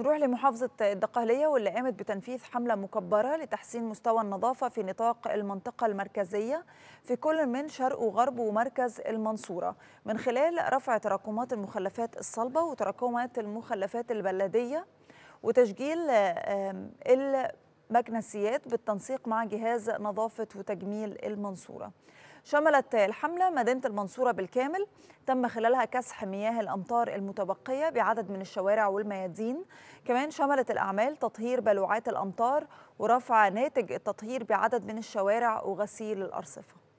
نروح لمحافظة الدقهلية واللي قامت بتنفيذ حملة مكبرة لتحسين مستوى النظافة في نطاق المنطقة المركزية في كل من شرق وغرب ومركز المنصورة من خلال رفع تراكمات المخلفات الصلبة وتراكمات المخلفات البلدية وتشجيل المكنسيات بالتنسيق مع جهاز نظافة وتجميل المنصورة شملت الحملة مدينة المنصورة بالكامل تم خلالها كسح مياه الأمطار المتبقية بعدد من الشوارع والميادين كمان شملت الأعمال تطهير بلوعات الأمطار ورفع ناتج التطهير بعدد من الشوارع وغسيل الأرصفة